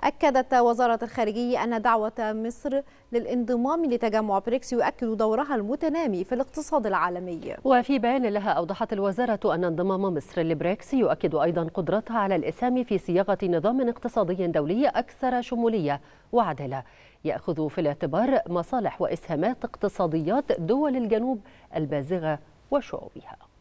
أكدت وزارة الخارجية أن دعوة مصر للانضمام لتجمع بريكس يؤكد دورها المتنامي في الاقتصاد العالمي وفي بيان لها أوضحت الوزارة أن انضمام مصر لبريكس يؤكد أيضا قدرتها على الإسهام في صياغة نظام اقتصادي دولي أكثر شمولية وعدالة يأخذ في الاعتبار مصالح وإسهامات اقتصاديات دول الجنوب البازغة وشعوبها